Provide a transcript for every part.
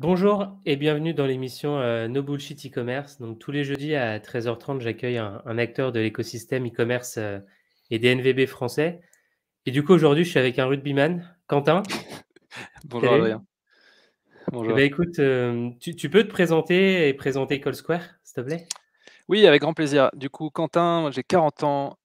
Bonjour et bienvenue dans l'émission euh, No Bullshit e-commerce. Donc tous les jeudis à 13h30, j'accueille un, acteur de l'écosystème e-commerce euh, et des NVB français. Et du coup aujourd'hui, je suis avec un rugbyman, Quentin. Bonjour Adrien. Bonjour. Eh ben, écoute, euh, tu, tu, peux te présenter et présenter Call Square, s'il te plaît Oui, avec grand plaisir. Du coup, Quentin, j'ai 40 ans,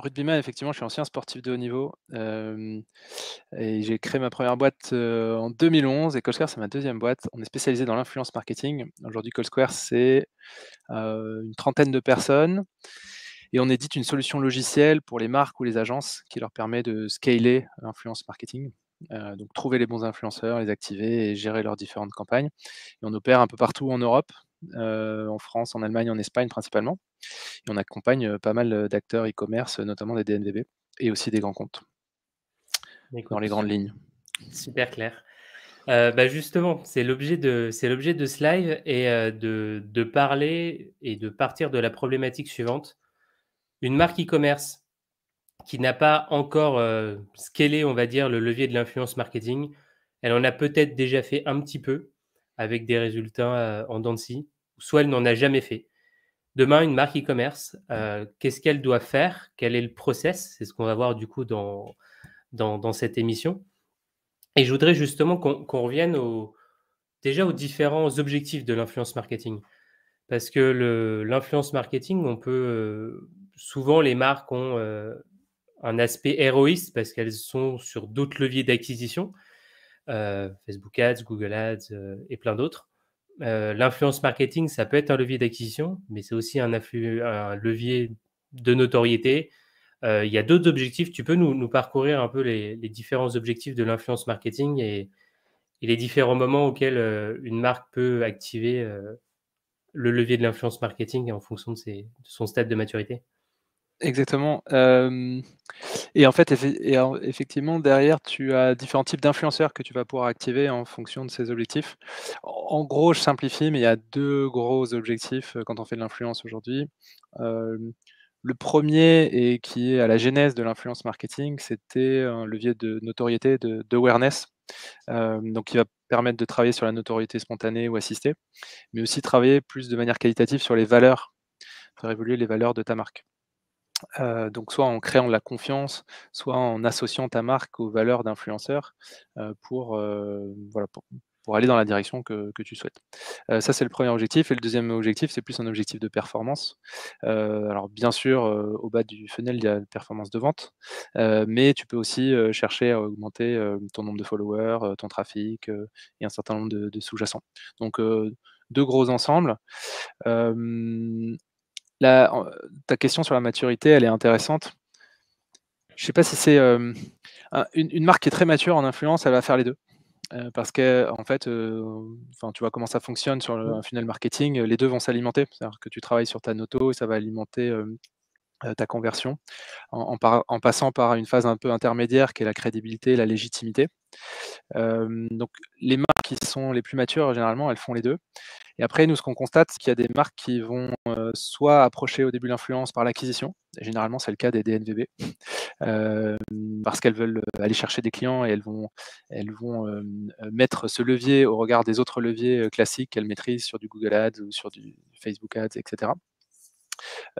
rugbyman, effectivement, je suis ancien sportif de haut niveau. et j'ai créé ma première boîte en 2011 et CallSquare, c'est ma deuxième boîte. On est spécialisé dans l'influence marketing. Aujourd'hui, CallSquare, c'est une trentaine de personnes. Et on édite une solution logicielle pour les marques ou les agences qui leur permet de scaler l'influence marketing. donc, trouver les bons influenceurs, les activer et gérer leurs différentes campagnes. Et on opère un peu partout en Europe, euh, en France, en Allemagne, en Espagne principalement. Et on accompagne euh, pas mal euh, d'acteurs e-commerce, notamment des DNVB et aussi des grands comptes dans les grandes lignes. Super clair. Bah, justement, c'est l'objet de c'est l'objet de ce live et de, parler et de partir de la problématique suivante. Une marque e-commerce qui n'a pas encore scalé, on va dire, le levier de l'influence marketing, elle en a peut-être déjà fait un petit peu avec des résultats en dents soit elle n'en a jamais fait. Demain, une marque e-commerce, mmh. euh, qu'est-ce qu'elle doit faire Quel est le process C'est ce qu'on va voir du coup dans, dans, cette émission. Et je voudrais justement qu'on revienne au, déjà aux différents objectifs de l'influence marketing. Parce que l'influence marketing, on peut euh, souvent les marques ont euh, un aspect héroïste parce qu'elles sont sur d'autres leviers d'acquisition, Facebook Ads, Google Ads et plein d'autres. Euh, l'influence marketing, ça peut être un levier d'acquisition, mais c'est aussi un, levier de notoriété. Euh, il y a d'autres objectifs. Tu peux nous, parcourir un peu les, différents objectifs de l'influence marketing et, les différents moments auxquels euh, une marque peut activer le levier de l'influence marketing en fonction de son stade de maturité Exactement. et en fait, effectivement, derrière, tu as différents types d'influenceurs que tu vas pouvoir activer en fonction de ces objectifs. En gros, je simplifie, mais il y a deux gros objectifs euh, quand on fait de l'influence aujourd'hui. le premier, et qui est à la genèse de l'influence marketing, c'était un levier de notoriété, de, d'awareness, donc qui va permettre de travailler sur la notoriété spontanée ou assistée, mais aussi travailler plus de manière qualitative sur les valeurs, faire évoluer les valeurs de ta marque donc soit en créant de la confiance, soit en associant ta marque aux valeurs d'influenceurs pour, pour, aller dans la direction que, tu souhaites. ça, c'est le premier objectif. Et le deuxième objectif, c'est plus un objectif de performance. alors bien sûr, au bas du funnel, il y a la performance de vente, mais tu peux aussi chercher à augmenter ton nombre de followers, ton trafic et un certain nombre de, sous-jacents. Donc deux gros ensembles ta question sur la maturité, elle est intéressante. Je ne sais pas si c'est euh, une, marque qui est très mature en influence, elle va faire les deux. Euh, parce que en fait, euh, enfin, tu vois comment ça fonctionne sur un funnel marketing, les deux vont s'alimenter. C'est-à-dire que tu travailles sur ta noto et ça va alimenter ta conversion, en, en, passant par une phase un peu intermédiaire qui est la crédibilité, la légitimité donc les marques qui sont les plus matures, généralement, elles font les deux. Et après, nous, ce qu'on constate, c'est qu'il y a des marques qui vont soit approcher au début l'influence par l'acquisition, généralement c'est le cas des DNVB, parce qu'elles veulent aller chercher des clients et elles vont, elles vont mettre ce levier au regard des autres leviers classiques qu'elles maîtrisent sur du Google Ads ou sur du Facebook Ads, etc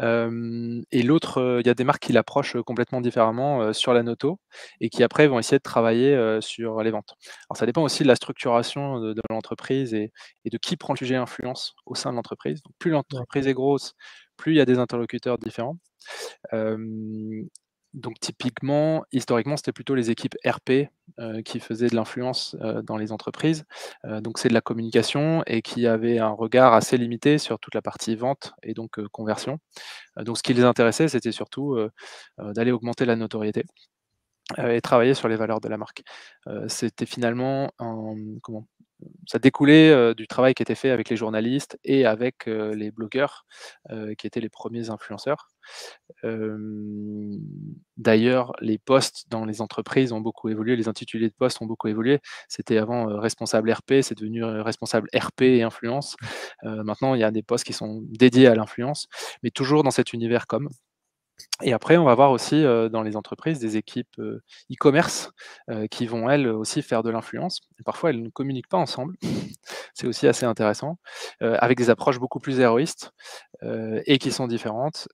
et l'autre, il y a des marques qui l'approchent complètement différemment sur la noto et qui après vont essayer de travailler sur les ventes. Alors ça dépend aussi de la structuration de, l'entreprise et, de qui prend le sujet influence au sein de l'entreprise. plus l'entreprise est grosse, plus il y a des interlocuteurs différents donc typiquement, historiquement, c'était plutôt les équipes RP euh, qui faisaient de l'influence euh, dans les entreprises. Euh, donc c'est de la communication et qui avaient un regard assez limité sur toute la partie vente et donc conversion. donc ce qui les intéressait, c'était surtout d'aller augmenter la notoriété et travailler sur les valeurs de la marque. c'était finalement un, comment, ça découlait euh, du travail qui était fait avec les journalistes et avec euh, les blogueurs, euh, qui étaient les premiers influenceurs. D'ailleurs, les postes dans les entreprises ont beaucoup évolué, les intitulés de postes ont beaucoup évolué. C'était avant responsable RP, c'est devenu responsable RP et influence. maintenant, il y a des postes qui sont dédiés à l'influence, mais toujours dans cet univers comme. Et après, on va voir aussi euh, dans les entreprises des équipes euh, e-commerce euh, qui vont, elles aussi, faire de l'influence. Parfois, elles ne communiquent pas ensemble. C'est aussi assez intéressant, avec des approches beaucoup plus héroïstes et qui sont différentes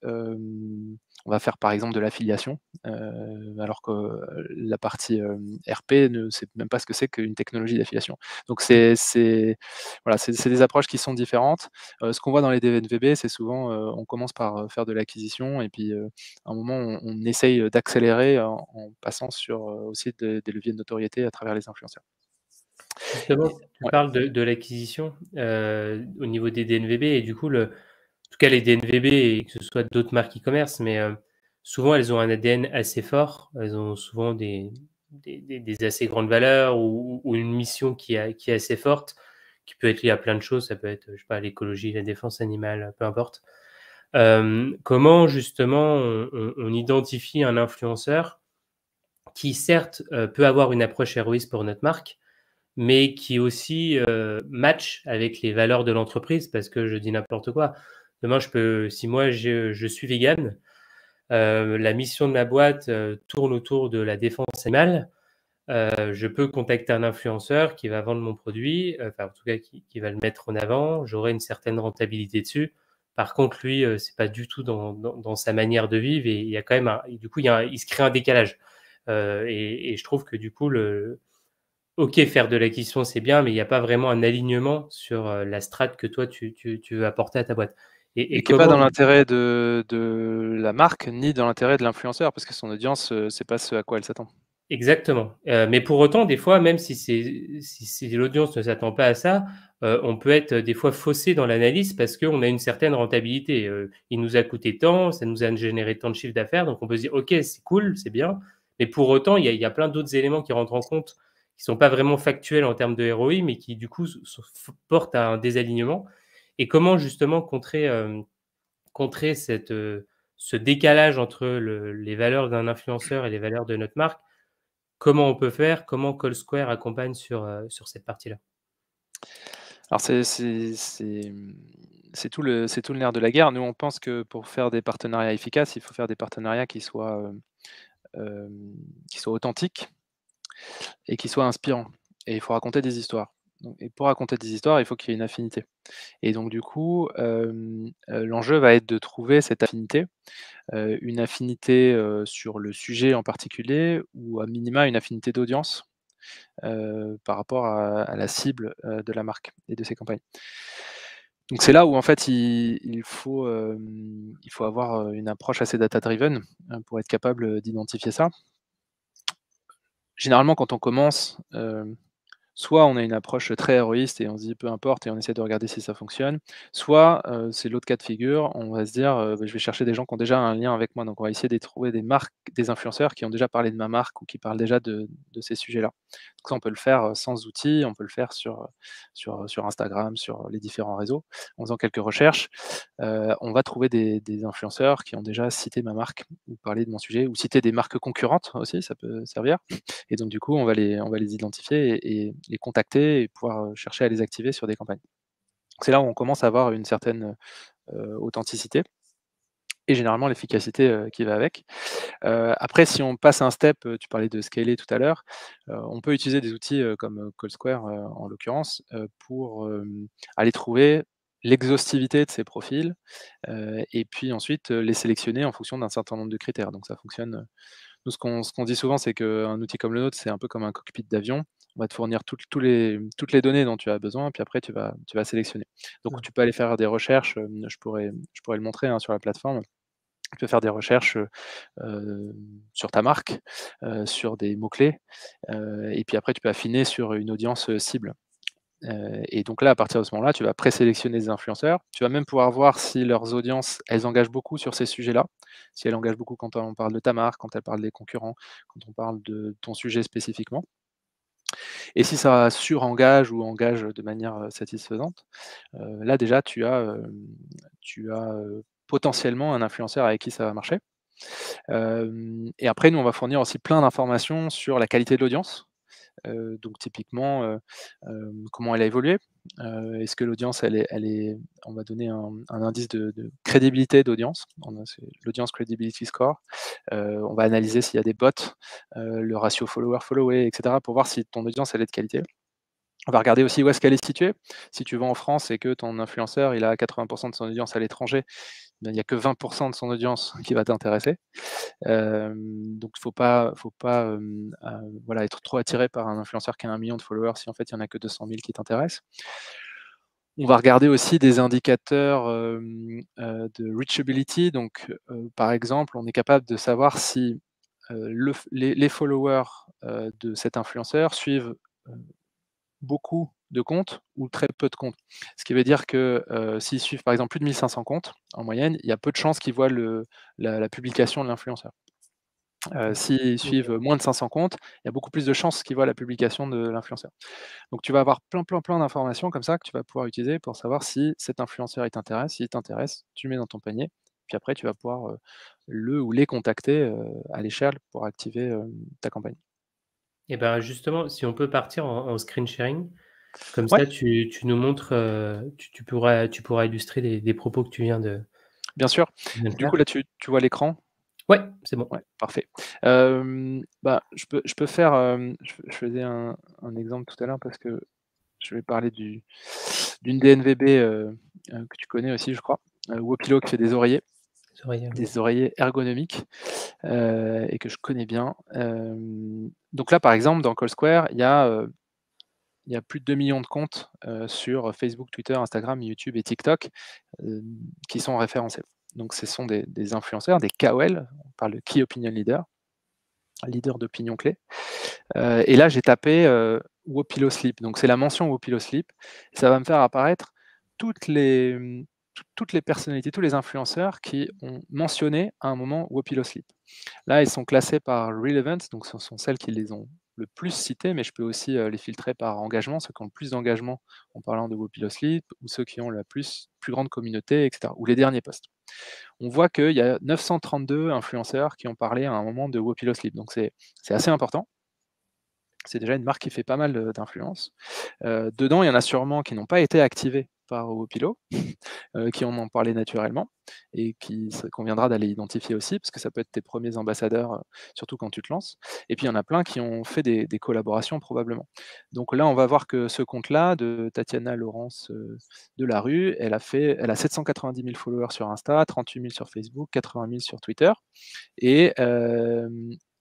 on va faire par exemple de l'affiliation, euh, alors que euh, la partie euh, RP ne sait même pas ce que c'est qu'une technologie d'affiliation. Donc c'est voilà, des approches qui sont différentes. ce qu'on voit dans les DNVB, c'est souvent on commence par faire de l'acquisition et puis à un moment on, essaye d'accélérer en, passant sur aussi des, leviers de notoriété à travers les influenceurs. Justement, tu parles de, l'acquisition au niveau des DNVB et du coup, le, en tout cas les DNVB et que ce soit d'autres marques e-commerce, mais euh, souvent elles ont un ADN assez fort, elles ont souvent des, assez grandes valeurs ou, une mission qui, est assez forte, qui peut être liée à plein de choses, ça peut être, je sais pas, l'écologie, la défense animale, peu importe. Euh, comment justement on, identifie un influenceur qui certes euh, peut avoir une approche héroïste pour notre marque, mais qui aussi match avec les valeurs de l'entreprise, parce que je dis n'importe quoi. Demain, je peux, si moi je, suis vegan, euh, la mission de ma boîte euh, tourne autour de la défense animale. Euh, je peux contacter un influenceur qui va vendre mon produit, enfin en tout cas qui, va le mettre en avant. J'aurai une certaine rentabilité dessus. Par contre, lui, ce c'est pas du tout dans, sa manière de vivre et il y a quand même du coup il, se crée un décalage. Et, je trouve que du coup Ok, faire de l'acquisition, c'est bien, mais il n'y a pas vraiment un alignement sur la strate que toi, tu veux apporter à ta boîte. Et, qui n'est pas dans l'intérêt de, la marque ni dans l'intérêt de l'influenceur, parce que son audience, euh, sait pas ce à quoi elle s'attend. Exactement. Euh, mais pour autant, des fois, même si, l'audience ne s'attend pas à ça, euh, on peut être des fois faussé dans l'analyse parce qu'on a une certaine rentabilité. il nous a coûté tant, ça nous a généré tant de chiffres d'affaires, donc on peut se dire, OK, c'est cool, c'est bien. Mais pour autant, il y, y a, plein d'autres éléments qui rentrent en compte, qui ne sont pas vraiment factuels en termes de ROI, mais qui du coup portent à un désalignement. Et comment justement contrer, euh, contrer cette, euh, ce décalage entre les valeurs d'un influenceur et les valeurs de notre marque Comment on peut faire Comment Call Square accompagne sur, euh, sur cette partie-là Alors, c'est c'est tout le tout le nerf de la guerre. Nous, on pense que pour faire des partenariats efficaces, il faut faire des partenariats qui soient qui soient authentiques et qui soient inspirants. Et il faut raconter des histoires et pour raconter des histoires, il faut qu'il y ait une affinité. Et donc, du coup, l'enjeu va être de trouver cette affinité, une affinité sur le sujet en particulier, ou à minima une affinité d'audience par rapport à, la cible de la marque et de ses campagnes. Donc c'est là où en fait il, faut, avoir une approche assez data-driven hein, pour être capable d'identifier ça. Généralement quand on commence, soit on a une approche très héroïste et on se dit peu importe et on essaie de regarder si ça fonctionne, soit euh, c'est l'autre cas de figure, on va se dire euh, bah, je vais chercher des gens qui ont déjà un lien avec moi, donc on va essayer de trouver des marques, des influenceurs qui ont déjà parlé de ma marque ou qui parlent déjà de, ces sujets-là. ça on peut le faire euh, sans outils, on peut le faire sur, sur, sur Instagram, sur les différents réseaux. En faisant quelques recherches, on va trouver des, influenceurs qui ont déjà cité ma marque ou parlé de mon sujet, ou cité des marques concurrentes aussi, ça peut servir. Et donc du coup on va les, on va les identifier et, et les contacter et pouvoir chercher à les activer sur des campagnes. C'est là où on commence à avoir une certaine authenticité et généralement l'efficacité qui va avec. après, si on passe un step, tu parlais de scaler tout à l'heure, on peut utiliser des outils comme Square en l'occurrence pour aller trouver l'exhaustivité de ces profils et puis ensuite les sélectionner en fonction d'un certain nombre de critères. Donc ça fonctionne. Nous, ce qu'on dit souvent, c'est qu'un outil comme le nôtre, c'est un peu comme un cockpit d'avion on va te fournir toutes les données dont tu as besoin, puis après tu vas, sélectionner. Donc tu peux aller faire des recherches, euh, je pourrais, le montrer hein, sur la plateforme. Tu peux faire des recherches euh, sur ta marque, euh, sur des mots-clés, et puis après tu peux affiner sur une audience cible. et donc là, à partir de ce moment-là, tu vas présélectionner des influenceurs. Tu vas même pouvoir voir si leurs audiences, elles engagent beaucoup sur ces sujets-là. Si elles engagent beaucoup quand on parle de ta marque, quand elles parlent des concurrents, quand on parle de ton sujet spécifiquement. Et si ça surengage ou engage de manière satisfaisante, là déjà tu as, tu as potentiellement un influenceur avec qui ça va marcher. et après, nous, on va fournir aussi plein d'informations sur la qualité de l'audience, donc typiquement comment elle a évolué, euh, est-ce que l'audience, elle est, on va donner un, indice de, crédibilité d'audience, l'audience credibility score. Euh, on va analyser s'il y a des bots, euh, le ratio follower-follower, etc., pour voir si ton audience, elle est de qualité. On va regarder aussi où est-ce qu'elle est située. Si tu vas en France et que ton influenceur, il a 80% de son audience à l'étranger, il n'y a que 20% de son audience qui va t'intéresser. Euh, donc, il ne faut pas, faut pas euh, voilà, être trop attiré par un influenceur qui a un million de followers si en fait il n'y en a que 200 000 qui t'intéressent. On va regarder aussi des indicateurs euh, de reachability. Donc, par exemple, on est capable de savoir si les, followers de cet influenceur suivent beaucoup de comptes ou très peu de comptes. Ce qui veut dire que euh, s'ils suivent par exemple plus de 1500 comptes en moyenne, il y a peu de chances qu'ils voient le, la, publication de l'influenceur. Euh, s'ils suivent moins de 500 comptes, il y a beaucoup plus de chances qu'ils voient la publication de l'influenceur. Donc tu vas avoir plein, plein, plein d'informations comme ça que tu vas pouvoir utiliser pour savoir si cet influenceur t'intéresse. S'il t'intéresse, tu mets dans ton panier. Puis après, tu vas pouvoir euh, le ou les contacter à l'échelle pour activer ta campagne. Et eh bien justement, si on peut partir au en screen sharing, comme ça, tu, nous montres, euh, tu, pourras, illustrer les, propos que tu viens de. Bien sûr. du coup, là, tu, vois l'écran. Oui, c'est bon. parfait. Euh, bah, je, peux, faire. Euh, je, faisais un, exemple tout à l'heure parce que je vais parler d'une DNVB que tu connais aussi, je crois. Wopilo qui fait des oreillers. Des oreillers, des oreillers ergonomiques et que je connais bien. donc là, par exemple, dans Call Square, il y a il y a plus de 2 millions de comptes euh, sur Facebook, Twitter, Instagram, YouTube et TikTok euh, qui sont référencés. Donc ce sont des, influenceurs, des KOL, on parle de Key Opinion Leader, leader d'opinion clé. Euh, et là, j'ai tapé Wopilo Sleep. Donc c'est la mention Wopilo Sleep. Ça va me faire apparaître toutes les, personnalités, tous les influenceurs qui ont mentionné à un moment Wopilo Sleep. Là, ils sont classés par relevance, donc ce sont celles qui les ont le plus cité, mais je peux aussi les filtrer par engagement, ceux qui ont le plus d'engagement en parlant de Wopilo Sleep, ou ceux qui ont la plus, grande communauté, etc., ou les derniers postes. On voit qu'il y a 932 influenceurs qui ont parlé à un moment de Wopilo Sleep, donc c'est assez important. C'est déjà une marque qui fait pas mal d'influence. dedans, il y en a sûrement qui n'ont pas été activés par Wopilo, euh, qui en ont parlé naturellement et qui conviendra d'aller identifier aussi, parce que ça peut être tes premiers ambassadeurs, euh, surtout quand tu te lances. Et puis il y en a plein qui ont fait des, collaborations probablement. Donc là, on va voir que ce compte-là de Tatiana Laurence Delarue, de la rue, elle a fait, elle a 790 000 followers sur Insta, 38 000 sur Facebook, 80 000 sur Twitter, et euh,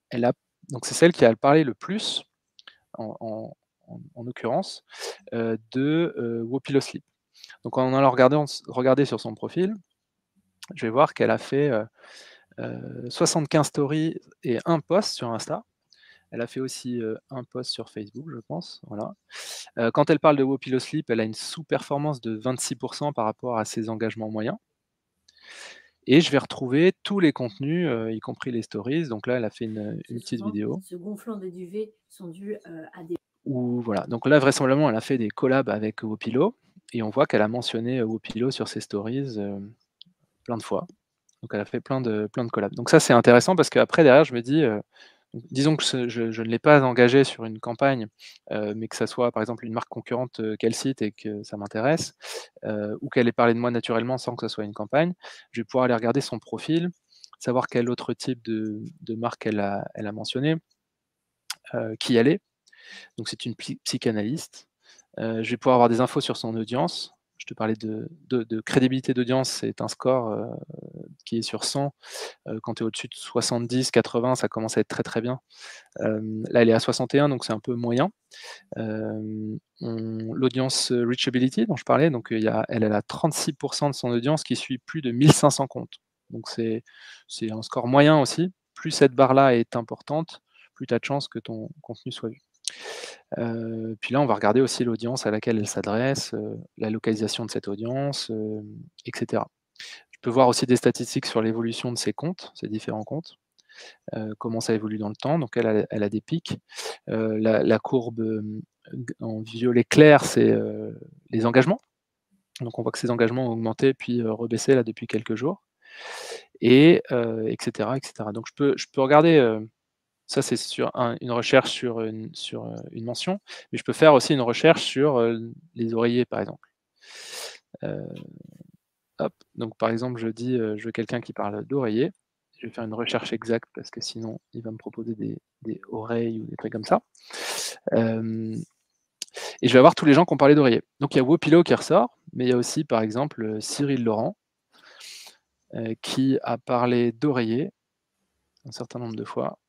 elle a donc c'est celle qui a parlé le plus en, en, occurrence de Wopilo Sleep. Donc en allant regarder, sur son profil, je vais voir qu'elle a fait 75 euh, euh, stories et un post sur Insta. Elle a fait aussi euh, un post sur Facebook, je pense. Voilà. quand elle parle de Wopilo Sleep, elle a une sous-performance de 26% par rapport à ses engagements moyens. Et je vais retrouver tous les contenus, y compris les stories. Donc là, elle a fait une, petite vidéo. Ce gonflant des duvets sont dus à des. Ou voilà. Donc là, vraisemblablement, elle a fait des collabs avec Wopilo et on voit qu'elle a mentionné euh, Wopilo sur ses stories euh, plein de fois. Donc elle a fait plein de, plein de collabs. Donc ça c'est intéressant parce qu'après derrière je me dis, euh, disons que je, ne l'ai pas engagé sur une campagne, mais que ça soit par exemple une marque concurrente qu'elle cite et que ça m'intéresse, ou qu'elle ait parlé de moi naturellement sans que ça soit une campagne, je vais pouvoir aller regarder son profil, savoir quel autre type de, marque elle elle a mentionné, qui elle est. Donc c'est une psychanalyste. Euh, je vais pouvoir avoir des infos sur son audience. Je te parlais de, crédibilité d'audience, c'est un score euh, qui est sur 100. Euh, quand tu es au-dessus de 70, 80, ça commence à être très très bien. là, elle est à 61, donc c'est un peu moyen. L'audience reachability dont je parlais, donc y elle, elle a 36% de son audience qui suit plus de 1500 comptes. Donc c'est un score moyen aussi. Plus cette barre-là est importante, plus tu as de chances que ton contenu soit vu. Euh, puis là, on va regarder aussi l'audience à laquelle elle s'adresse, euh, la localisation de cette audience, euh, etc. Je peux voir aussi des statistiques sur l'évolution de ces comptes, ces différents comptes, comment ça évolue dans le temps. Donc, elle a, des pics. La, courbe en violet clair, c'est les engagements. Donc, on voit que ces engagements ont augmenté puis rebaissé là depuis quelques jours, et etc., etc. Donc, je peux regarder ça, c'est sur une recherche sur euh, une, mention, mais je peux faire aussi une recherche sur euh, les oreillers, par exemple. Euh, donc, par exemple, je dis, je veux quelqu'un qui parle d'oreiller. Je vais faire une recherche exacte parce que sinon, il va me proposer des, oreilles ou des trucs comme ça. et je vais avoir tous les gens qui ont parlé d'oreiller. Donc, il y a Wopilo qui ressort, mais il y a aussi, par exemple, Cyril Laurent qui a parlé d'oreiller un certain nombre de fois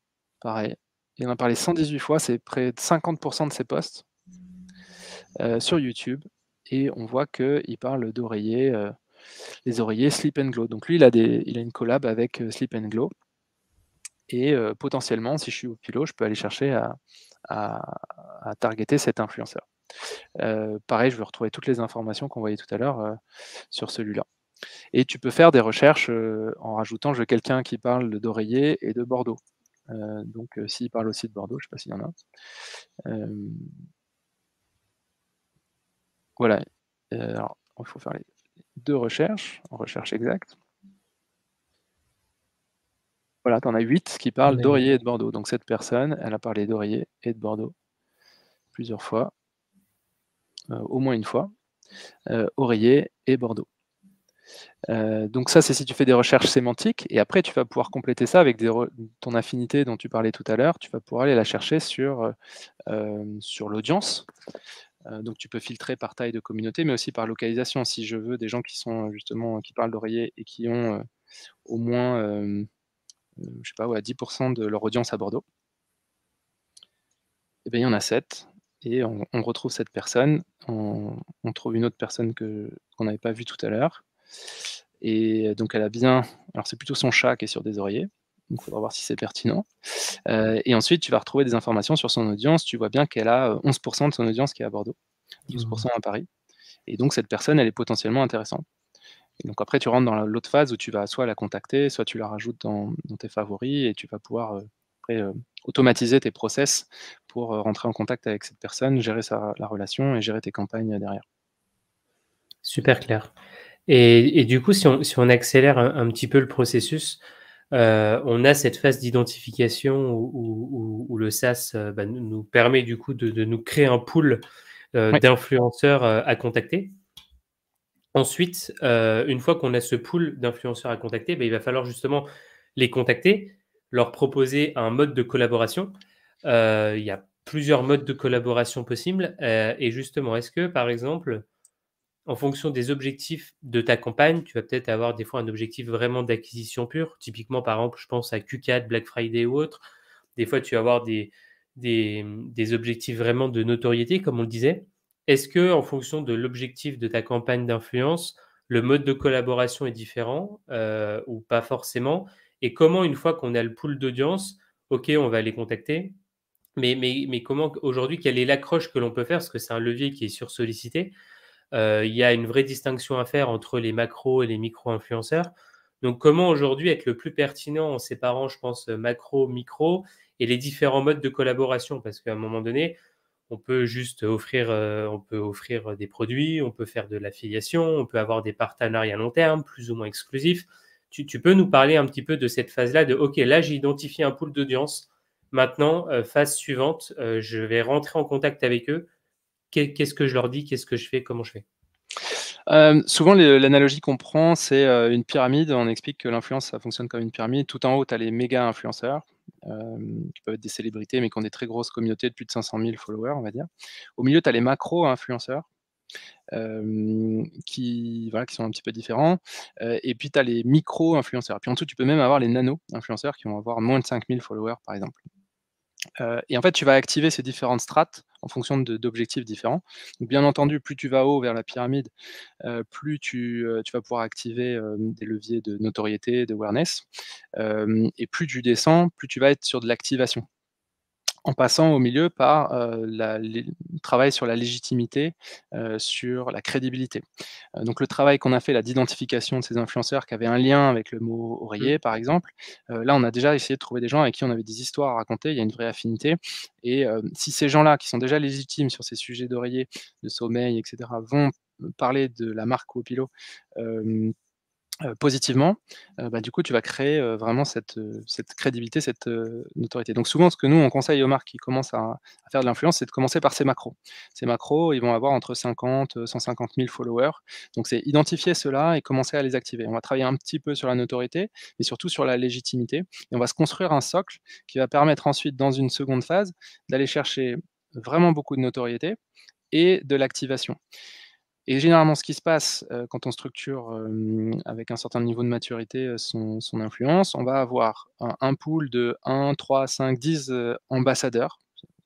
pareil. Il en a parlé 118 fois, c'est près de 50% de ses posts euh, sur YouTube. Et on voit qu'il parle d'oreillers, euh, les oreillers Sleep and Glow. Donc lui, il a, des, il a une collab avec euh, Sleep and Glow. Et potentiellement, si je suis au pilote, je peux aller chercher à, targeter cet influenceur. pareil, je vais retrouver toutes les informations qu'on voyait tout à l'heure sur celui-là. Et tu peux faire des recherches en rajoutant je veux quelqu'un qui parle d'oreiller et de Bordeaux. Euh, donc, euh, s'il parle aussi de Bordeaux, je ne sais pas s'il y en a. Euh, voilà. Alors, il faut faire les deux recherches, en recherche exacte. Voilà, tu en as huit qui parlent d'oreiller et de Bordeaux. Donc cette personne, elle a parlé d'Aurier et de Bordeaux plusieurs fois, au moins une fois. Euh, et Bordeaux. Euh, donc ça, c'est si tu fais des recherches sémantiques, et après, tu vas pouvoir compléter ça avec des ton affinité dont tu parlais tout à l'heure, tu vas pouvoir aller la chercher sur, euh, euh, sur l'audience. donc tu peux filtrer par taille de communauté, mais aussi par localisation. Si je veux des gens qui sont justement qui parlent d'oreiller et qui ont au moins, je sais pas, 10% de leur audience à Bordeaux, et eh bien il y en a 7 et on, retrouve cette personne, on, trouve une autre personne que qu'on n'avait pas vue tout à l'heure, et donc elle a bien, alors c'est plutôt son chat qui est sur des oreillers, donc il faudra voir si c'est pertinent. Euh, et ensuite, tu vas retrouver des informations sur son audience. Tu vois bien qu'elle a 11% euh, de son audience qui est à Bordeaux, 12% à Paris. Et donc cette personne, elle est potentiellement intéressante. donc après, tu rentres dans l'autre phase où tu vas soit la contacter, soit tu la rajoutes dans, tes favoris et tu vas pouvoir euh, automatiser tes process pour rentrer en contact avec cette personne, gérer sa, la relation et gérer tes campagnes derrière. Super clair. Et, du coup, si on, accélère un, petit peu le processus, euh, on a cette phase d'identification où, le SaaS euh, bah, nous permet du coup de, nous créer un pool euh, d'influenceurs à contacter. Ensuite, une fois qu'on a ce pool d'influenceurs à contacter, bah, il va falloir justement les contacter, leur proposer un mode de collaboration. il y a plusieurs modes de collaboration possibles. et justement, est-ce que par exemple, en fonction des objectifs de ta campagne, tu vas peut-être avoir des fois un objectif vraiment d'acquisition pure. Typiquement, par exemple, je pense à Q4, Black Friday ou autre. Des fois, tu vas avoir des, des, objectifs vraiment de notoriété, comme on le disait. Est-ce que, en fonction de l'objectif de ta campagne d'influence, le mode de collaboration est différent euh, ou pas forcément Et comment, une fois qu'on a le pool d'audience, OK, on va les contacter, mais, mais, mais comment aujourd'hui, quelle est l'accroche que l'on peut faire Parce que c'est un levier qui est sursollicité. Euh, il y a une vraie distinction à faire entre les macros et les micro-influenceurs. Donc, comment aujourd'hui être le plus pertinent en séparant, je pense, macro, micro et les différents modes de collaboration Parce qu'à un moment donné, on peut juste offrir, euh, on peut offrir des produits, on peut faire de l'affiliation, on peut avoir des partenariats à long terme, plus ou moins exclusifs. Tu, peux nous parler un petit peu de cette phase-là de OK, là, j'ai identifié un pool d'audience. Maintenant, euh, phase suivante, je vais rentrer en contact avec eux qu'est-ce que je leur dis, qu'est-ce que je fais, comment je fais euh, souvent, l'analogie qu'on prend, c'est euh, une pyramide. On explique que l'influence, ça fonctionne comme une pyramide. Tout en haut, tu as les méga influenceurs, euh, qui peuvent être des célébrités, mais qui ont des très grosses communautés de plus de 500 000 followers, on va dire. Au milieu, tu as les macro influenceurs, qui, qui sont un petit peu différents. et puis, tu as les micro influenceurs. Puis en dessous, tu peux même avoir les nano influenceurs, qui vont avoir moins de 5000 followers, par exemple et en fait, tu vas activer ces différentes strates en fonction d'objectifs différents. bien entendu, plus tu vas haut vers la pyramide, plus tu, vas pouvoir activer des leviers de notoriété, d'awareness et plus tu descends, plus tu vas être sur de l'activation en passant au milieu par euh, le travail sur la légitimité, euh, sur la crédibilité. Euh, donc le travail qu'on a fait, là, d'identification de ces influenceurs qui avaient un lien avec le mot oreiller, mmh. par exemple, là, on a déjà essayé de trouver des gens avec qui on avait des histoires à raconter, il y a une vraie affinité. Et si ces gens-là, qui sont déjà légitimes sur ces sujets d'oreiller, de sommeil, etc., vont parler de la marque euh, euh, positivement, euh, bah, du coup, tu vas créer euh, vraiment cette, crédibilité, cette notoriété. Donc, souvent, ce que nous, on conseille aux marques qui commencent à, faire de l'influence, c'est de commencer par ces macros. Ces macros, ils vont avoir entre 50 150 000 followers. Donc, c'est identifier cela et commencer à les activer. On va travailler un petit peu sur la notoriété, mais surtout sur la légitimité. Et on va se construire un socle qui va permettre ensuite, dans une seconde phase, d'aller chercher vraiment beaucoup de notoriété et de l'activation. Et généralement, ce qui se passe euh, quand on structure euh, avec un certain niveau de maturité euh, son, influence, on va avoir un, un, pool de 1, 3, 5, 10 ambassadeurs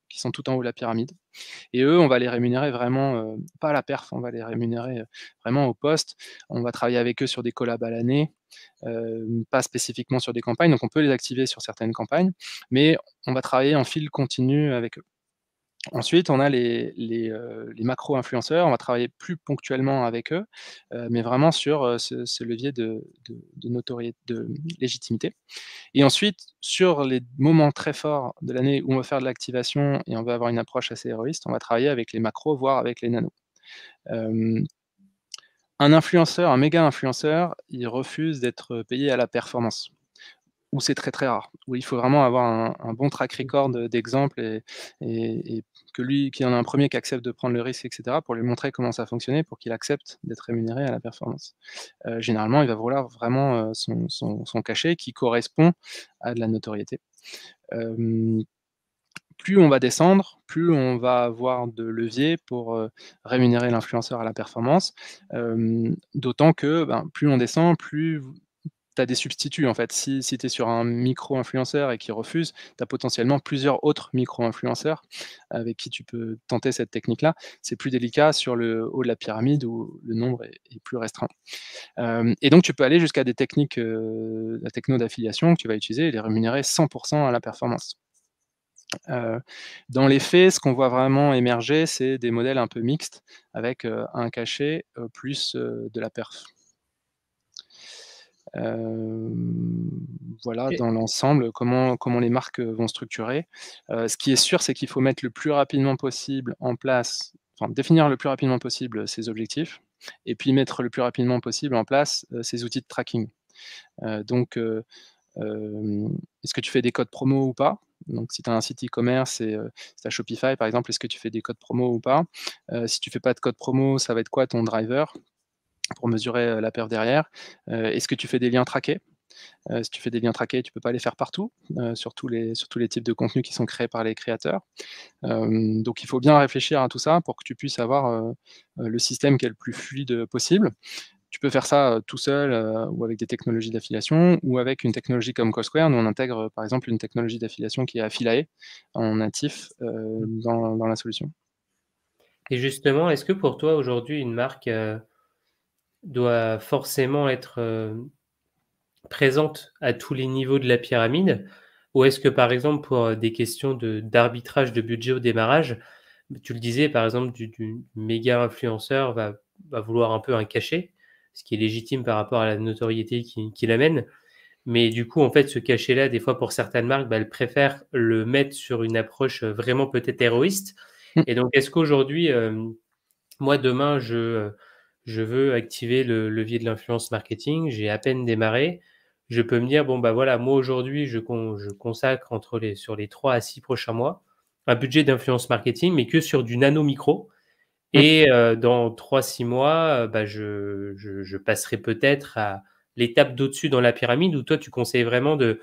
qui sont tout en haut de la pyramide. Et eux, on va les rémunérer vraiment, pas à la perf, on va les rémunérer vraiment au poste. On va travailler avec eux sur des collabs à l'année, pas spécifiquement sur des campagnes. Donc on peut les activer sur certaines campagnes, mais on va travailler en fil continu avec eux. Ensuite, on a euh, les, macro-influenceurs. On va travailler plus ponctuellement avec eux, euh, mais vraiment sur euh, ce, levier de, notoriété, de légitimité. Et ensuite, sur les moments très forts de l'année où on va faire de l'activation et on va avoir une approche assez héroïste, on va travailler avec les macros, voire avec les nanos. un influenceur, un méga influenceur, il refuse d'être payé à la performance où c'est très très rare, où il faut vraiment avoir un, bon track mmh. record d'exemples et, et, que lui, qui en a un premier qui accepte de prendre le risque, etc., pour lui montrer comment ça fonctionnait, pour qu'il accepte d'être rémunéré à la performance. Euh, généralement, il va vouloir vraiment euh, son, cachet qui correspond à de la notoriété. plus on va descendre, plus on va avoir de levier pour euh, rémunérer l'influenceur à la performance. D'autant que ben, plus on descend, plus tu as des substituts. En fait, si, si tu es sur un micro-influenceur et qu'il refuse, tu as potentiellement plusieurs autres micro-influenceurs avec qui tu peux tenter cette technique-là. C'est plus délicat sur le haut de la pyramide où le nombre est, plus restreint. Euh, et donc, tu peux aller jusqu'à des techniques, euh, la techno d'affiliation que tu vas utiliser et les rémunérer 100% à la performance. Euh, dans les faits, ce qu'on voit vraiment émerger, c'est des modèles un peu mixtes avec un cachet plus de la perf voilà, dans l'ensemble, comment, comment les marques vont structurer. ce qui est sûr, c'est qu'il faut mettre le plus rapidement possible en place, définir le plus rapidement possible ces objectifs, et puis mettre le plus rapidement possible en place ces outils de tracking. donc, est-ce que tu fais des codes promo ou pas donc, si tu as un site e-commerce et Shopify, par exemple, est-ce que tu fais des codes promo ou pas Si tu fais pas de code promo, ça va être quoi ton driver pour mesurer euh, la perte derrière. Euh, est-ce que tu fais des liens traqués euh, si tu fais des liens traqués, tu ne peux pas les faire partout, sur, tous les, les, types de contenus qui sont créés par les créateurs. donc il faut bien réfléchir à tout ça pour que tu puisses avoir le système qui est le plus fluide possible. Tu peux faire ça tout seul ou avec des technologies d'affiliation ou avec une technologie comme Cosquare. Nous, on intègre par exemple une technologie d'affiliation qui est affiliée en natif dans, la solution. Et justement, est-ce que pour toi aujourd'hui, une marque doit forcément être euh, présente à tous les niveaux de la pyramide Ou est-ce que, par exemple, pour euh, des questions d'arbitrage de, budget au démarrage, tu le disais, par exemple, du, méga influenceur va, vouloir un peu un cachet, ce qui est légitime par rapport à la notoriété qu'il qui amène. Mais du coup, en fait, ce cachet-là, des fois, pour certaines marques, bah, elles préfèrent le mettre sur une approche euh, vraiment peut-être héroïste. Mmh. Et donc, est-ce qu'aujourd'hui, moi, demain, je, je veux activer le levier de l'influence marketing, j'ai à peine démarré, je peux me dire, bon, bah voilà, moi aujourd'hui, je, consacre entre les, sur les 3 à 6 prochains mois un budget d'influence marketing, mais que sur du nano-micro. Et euh, dans 3-6 mois, euh, bah, je, passerai peut-être à l'étape d'au-dessus dans la pyramide où toi, tu conseilles vraiment de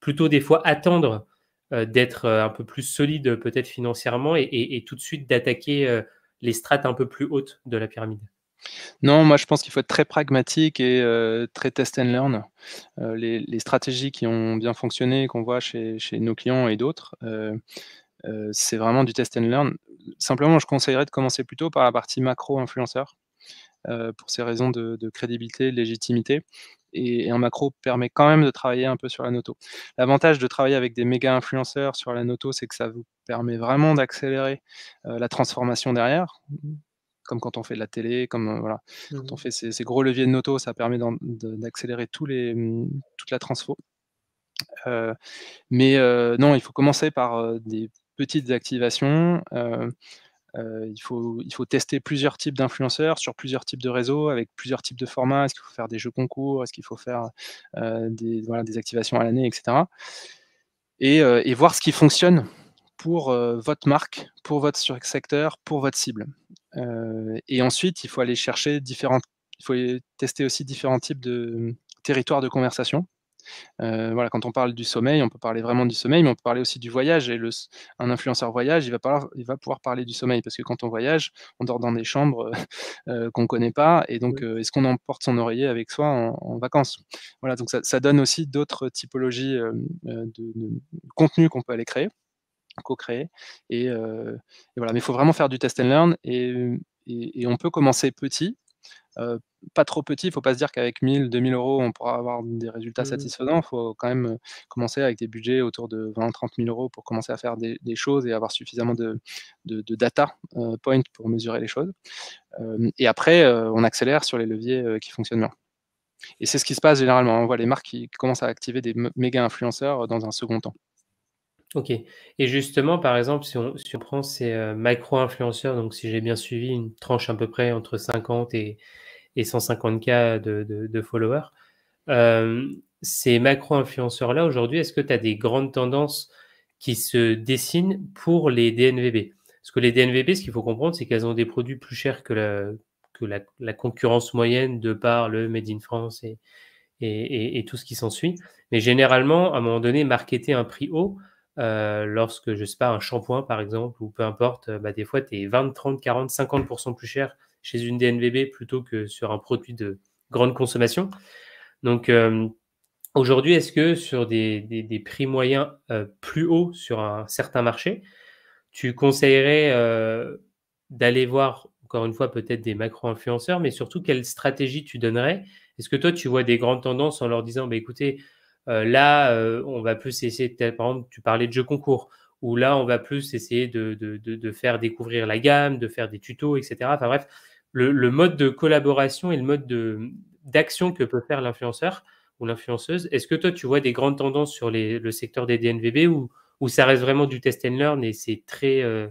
plutôt des fois attendre euh, d'être un peu plus solide peut-être financièrement et, tout de suite d'attaquer les strates un peu plus hautes de la pyramide. Non, moi je pense qu'il faut être très pragmatique et euh, très test and learn. Euh, les, stratégies qui ont bien fonctionné, qu'on voit chez, nos clients et d'autres, euh, c'est vraiment du test and learn. Simplement, je conseillerais de commencer plutôt par la partie macro-influenceur, pour ces raisons de, crédibilité, de légitimité. Et, et, un macro permet quand même de travailler un peu sur la noto. L'avantage de travailler avec des méga influenceurs sur la noto, c'est que ça vous permet vraiment d'accélérer la transformation derrière comme quand on fait de la télé, comme euh, voilà, quand on mmh fait ces, gros leviers de Noto, ça permet d'accélérer mmh, toute la transfo. Euh, mais euh, non, il faut commencer par des petites activations. il, faut, tester plusieurs types d'influenceurs sur plusieurs types de réseaux avec plusieurs types de formats. Est-ce qu'il faut faire des jeux concours Est-ce qu'il faut faire des, activations à l'année, etc. et, voir ce qui fonctionne pour votre marque, pour votre secteur, pour votre cible et ensuite, il faut aller chercher différentes, il faut tester aussi différents types de territoires de conversation. voilà, quand on parle du sommeil, on peut parler vraiment du sommeil, mais on peut parler aussi du voyage. Et le, un influenceur voyage, il va, parler, il va pouvoir parler du sommeil parce que quand on voyage, on dort dans des chambres qu'on ne connaît pas. Et donc, est-ce qu'on emporte son oreiller avec soi en, vacances Voilà, donc ça, donne aussi d'autres typologies de, de, contenu qu'on peut aller créer co-créer. Euh, et, voilà, mais il faut vraiment faire du test and learn et, on peut commencer petit. Euh, pas trop petit, il ne faut pas se dire qu'avec 1000, 2000 euros, on pourra avoir des résultats mmh satisfaisants. Il faut quand même euh, commencer avec des budgets autour de 20, 30 000 euros pour commencer à faire des, choses et avoir suffisamment de, data point pour mesurer les choses. et après, on accélère sur les leviers qui fonctionnent bien. Et c'est ce qui se passe généralement. On voit les marques qui commencent à activer des méga influenceurs dans un second temps. Ok. Et justement, par exemple, si on, si prend ces euh, macro-influenceurs, donc si j'ai bien suivi, une tranche à peu près entre 50 et, 150K de, followers, euh, ces macro-influenceurs-là, aujourd'hui, est-ce que tu as des grandes tendances qui se dessinent pour les DNVB Parce que les DNVB, ce qu'il faut comprendre, c'est qu'elles ont des produits plus chers que la, que la, concurrence moyenne de par le Made in France et, et tout ce qui s'ensuit. Mais généralement, à un moment donné, marketer un prix haut, euh, lorsque, je sais pas, un shampoing par exemple, ou peu importe, euh, bah, des fois tu es 20, 30, 40, 50% plus cher chez une DNVB plutôt que sur un produit de grande consommation. Donc euh, aujourd'hui, est-ce que sur des, des, prix moyens plus hauts sur un certain marché, tu conseillerais d'aller voir encore une fois peut-être des macro-influenceurs, mais surtout quelle stratégie tu donnerais Est-ce que toi tu vois des grandes tendances en leur disant bah, écoutez, euh, là, euh, on va plus essayer, de, par exemple, tu parlais de jeux concours, ou là, on va plus essayer de, faire découvrir la gamme, de faire des tutos, etc. Enfin bref, le, mode de collaboration et le mode d'action que peut faire l'influenceur ou l'influenceuse. Est-ce que toi, tu vois des grandes tendances sur le secteur des DNVB ou, ça reste vraiment du test and learn et c'est très, euh,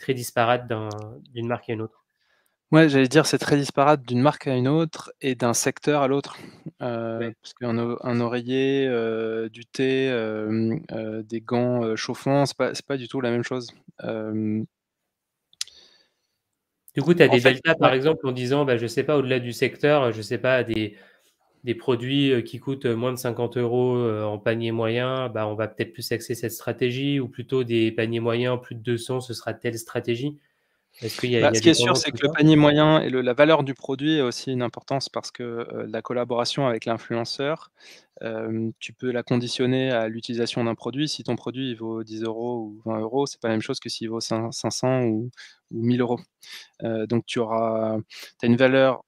très disparate d'une marque à une autre Ouais, j'allais dire, c'est très disparate d'une marque à une autre et d'un secteur à l'autre. Euh, parce qu'un oreiller, euh, du thé, euh, des gants chauffants, c'est pas, pas du tout la même chose. Du coup, tu as des delta par exemple, en disant, bah, je sais pas, au-delà du secteur, je ne sais pas, des, produits qui coûtent moins de 50 euros en panier moyen, bah, on va peut-être plus axer cette stratégie, ou plutôt des paniers moyens plus de 200, ce sera telle stratégie. Bah, ce qui est sûr, c'est que le panier moyen et la valeur du produit a aussi une importance parce que la collaboration avec l'influenceur, tu peux la conditionner à l'utilisation d'un produit. Si ton produit il vaut 10 euros ou 20 euros, c'est pas la même chose que s'il vaut 500 ou, 1000 euros. donc tu auras, as une valeur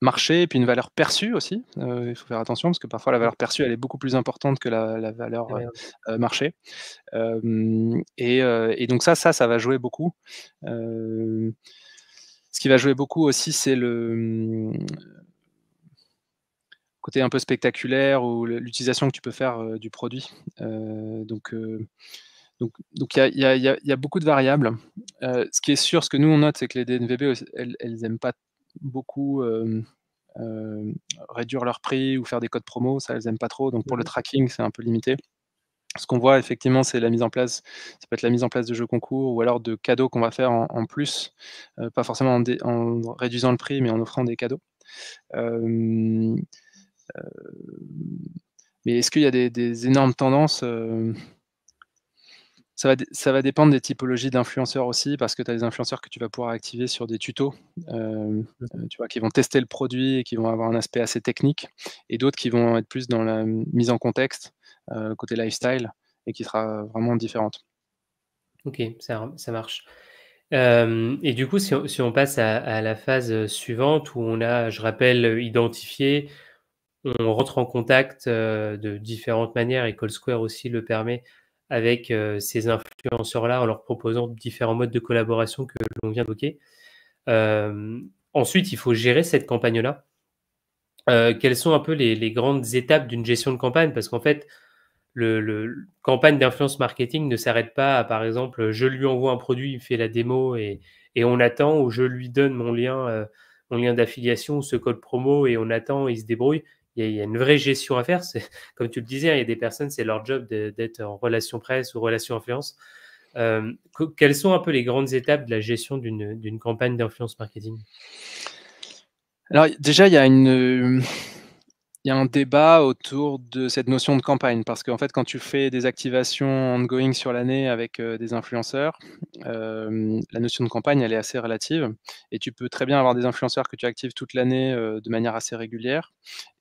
marché et puis une valeur perçue aussi. Euh, il faut faire attention parce que parfois la valeur perçue elle est beaucoup plus importante que la, valeur euh, euh, marché. et, donc ça, ça, ça va jouer beaucoup. ce qui va jouer beaucoup aussi, c'est le côté un peu spectaculaire ou l'utilisation que tu peux faire du produit. donc donc, il y, a, beaucoup de variables. ce qui est sûr, ce que nous on note, c'est que les DNVB, elles n'aiment pas beaucoup euh, euh, réduire leur prix ou faire des codes promo, ça, elles aiment pas trop. Donc pour le mhm. tracking, c'est un peu limité. Ce qu'on voit effectivement, c'est la mise en place, ça peut être la mise en place de jeux concours ou alors de cadeaux qu'on va faire en, plus, euh, pas forcément en, réduisant le prix, mais en offrant des cadeaux. mais est-ce qu'il y a des énormes tendances ça va, dépendre des typologies d'influenceurs aussi, parce que tu as des influenceurs que tu vas pouvoir activer sur des tutos, euh, mmh. euh, tu vois, qui vont tester le produit et qui vont avoir un aspect assez technique, et d'autres qui vont être plus dans la mise en contexte, euh, côté lifestyle, et qui sera vraiment différente. Ok, ça, marche. et du coup, si on, passe à, à, la phase suivante où on a, je rappelle, identifié, on rentre en contact de différentes manières, et Call Square aussi le permet avec euh, ces influenceurs-là en leur proposant différents modes de collaboration que l'on vient d'évoquer. Euh, ensuite, il faut gérer cette campagne-là. Euh, quelles sont un peu les, grandes étapes d'une gestion de campagne Parce qu'en fait, le, campagne d'influence marketing ne s'arrête pas à, par exemple, je lui envoie un produit, il fait la démo et, et on attend, ou je lui donne mon lien, mon lien d'affiliation, ce code promo et on attend, il se débrouille il y, a, une vraie gestion à faire. Comme tu le disais, hein, il y a des personnes, c'est leur job d'être en relation presse ou relation influence. Euh, quelles sont un peu les grandes étapes de la gestion d'une campagne d'influence marketing Alors déjà, il y a une, il y a un débat autour de cette notion de campagne, parce qu'en fait, quand tu fais des activations ongoing sur l'année avec euh, des influenceurs, euh, la notion de campagne, elle est assez relative, et tu peux très bien avoir des influenceurs que tu actives toute l'année euh, de manière assez régulière,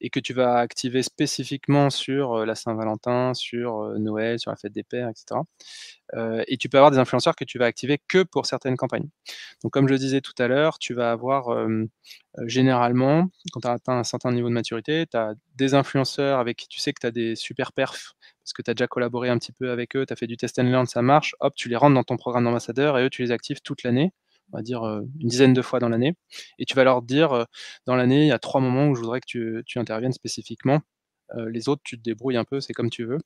et que tu vas activer spécifiquement sur la Saint-Valentin, sur Noël, sur la fête des pères, etc. Euh, et tu peux avoir des influenceurs que tu vas activer que pour certaines campagnes. Donc, comme je le disais tout à l'heure, tu vas avoir euh, euh, généralement, quand tu as atteint un certain niveau de maturité, tu as des influenceurs avec qui tu sais que tu as des super perf parce que tu as déjà collaboré un petit peu avec eux, tu as fait du test and learn, ça marche, hop, tu les rentres dans ton programme d'ambassadeur et eux, tu les actives toute l'année on va dire une dizaine de fois dans l'année, et tu vas leur dire dans l'année, il y a trois moments où je voudrais que tu, tu interviennes spécifiquement. les autres, tu te débrouilles un peu, c'est comme tu veux.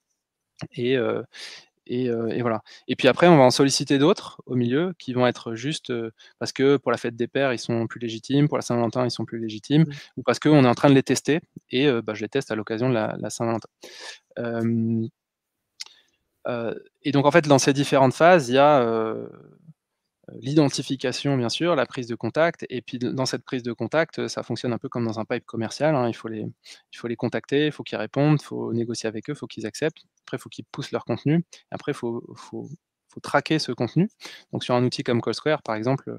Et, euh, et, voilà. Et puis après, on va en solliciter d'autres au milieu qui vont être juste euh, parce que pour la fête des pères, ils sont plus légitimes, pour la Saint-Valentin, ils sont plus légitimes, ou parce qu'on est en train de les tester et euh, bah, je les teste à l'occasion de la, Saint-Valentin. et donc, en fait, dans ces différentes phases, il y a l'identification, bien sûr, la prise de contact. Et puis, dans cette prise de contact, euh, ça fonctionne un peu comme dans un pipe commercial. Hein, il, faut les, il faut les contacter, il faut qu'ils répondent, il faut négocier avec eux, il faut qu'ils acceptent. Après, il faut qu'ils poussent leur contenu. Après, faut, faut traquer ce contenu. Donc sur un outil comme CallSquare, par exemple,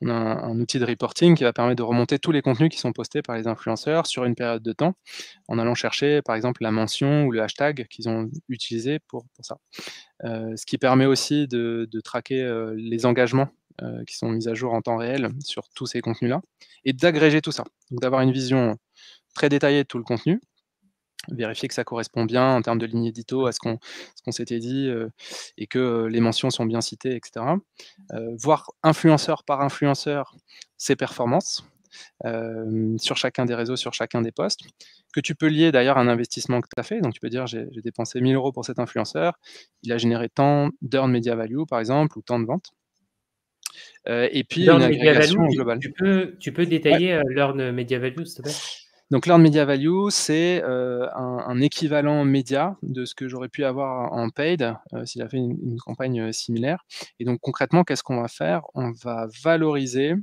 on a un, outil de reporting qui va permettre de remonter tous les contenus qui sont postés par les influenceurs sur une période de temps, en allant chercher par exemple la mention ou le hashtag qu'ils ont utilisé pour, ça. Euh, ce qui permet aussi de, traquer euh, les engagements euh, qui sont mis à jour en temps réel sur tous ces contenus-là, et d'agréger tout ça. Donc d'avoir une vision très détaillée de tout le contenu, vérifier que ça correspond bien en termes de ligne édito à ce qu'on s'était dit euh, et que euh, les mentions sont bien citées, etc. Euh, voir influenceur par influenceur ses performances sur chacun des réseaux, sur chacun des postes, que tu peux lier d'ailleurs à un investissement que tu as fait. Donc tu peux dire j'ai dépensé 1000 euros pour cet influenceur, il a généré tant d'heures media value par exemple ou tant de ventes. et puis, une globale. Tu peux, détailler l'earn media value, s'il te plaît donc l'earn media value, c'est euh, un, équivalent média de ce que j'aurais pu avoir en paid euh, s'il a fait une, campagne euh, similaire. Et donc concrètement, qu'est-ce qu'on va faire On va valoriser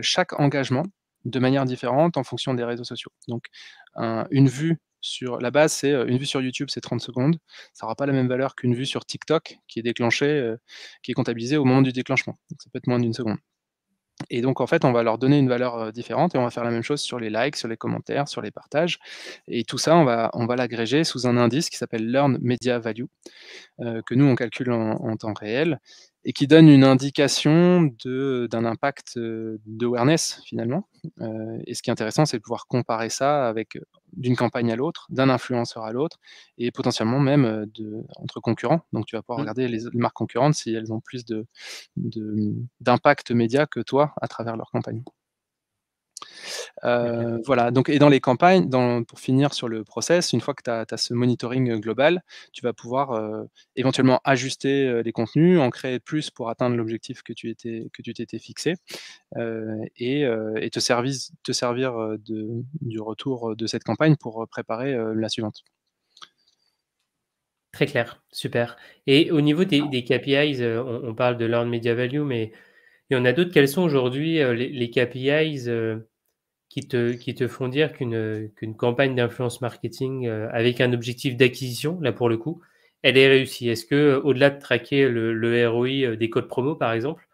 chaque engagement de manière différente en fonction des réseaux sociaux. Donc une vue sur la base, c'est une vue sur YouTube, c'est 30 secondes. Ça n'aura pas la même valeur qu'une vue sur TikTok qui est déclenchée, qui est comptabilisée au moment du déclenchement. ça peut être moins d'une seconde. Et donc, en fait, on va leur donner une valeur différente et on va faire la même chose sur les likes, sur les commentaires, sur les partages. Et tout ça, on va, on va l'agréger sous un indice qui s'appelle Learn Media Value, que nous, on calcule en temps réel et qui donne une indication d'un impact euh, d'awareness, finalement. Euh, et ce qui est intéressant, c'est de pouvoir comparer ça avec euh, d'une campagne à l'autre, d'un influenceur à l'autre, et potentiellement même de, entre concurrents. Donc tu vas pouvoir mmh. regarder les, marques concurrentes si elles ont plus d'impact de, média que toi à travers leur campagne. Euh, voilà, donc, et dans les campagnes, pour finir sur le process, une fois que tu as, ce monitoring euh, global, tu vas pouvoir euh, éventuellement ajuster les contenus, en créer plus pour atteindre l'objectif que tu t'étais fixé et, te, servir de, du retour de cette campagne pour préparer la suivante. Très clair, super. Et au niveau des, KPIs, on, parle de Learn Media Value, mais il y en a d'autres. Quels sont aujourd'hui les, KPIs qui te, qui te font dire qu'une campagne d'influence marketing euh, avec un objectif d'acquisition, là pour le coup, elle est réussie Est-ce que euh, au-delà de traquer le, ROI euh, des codes promo, par exemple,